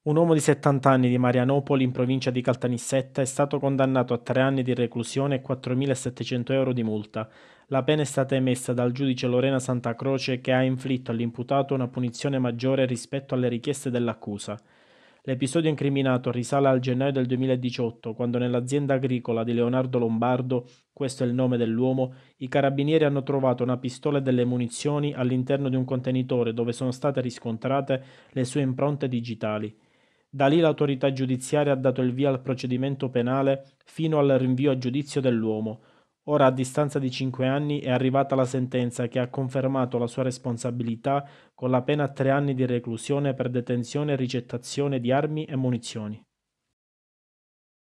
Un uomo di 70 anni di Marianopoli in provincia di Caltanissetta è stato condannato a tre anni di reclusione e 4.700 euro di multa. La pena è stata emessa dal giudice Lorena Santa Croce che ha inflitto all'imputato una punizione maggiore rispetto alle richieste dell'accusa. L'episodio incriminato risale al gennaio del 2018, quando nell'azienda agricola di Leonardo Lombardo, questo è il nome dell'uomo, i carabinieri hanno trovato una pistola e delle munizioni all'interno di un contenitore dove sono state riscontrate le sue impronte digitali. Da lì l'autorità giudiziaria ha dato il via al procedimento penale fino al rinvio a giudizio dell'uomo. Ora, a distanza di cinque anni, è arrivata la sentenza che ha confermato la sua responsabilità con la pena a tre anni di reclusione per detenzione e ricettazione di armi e munizioni.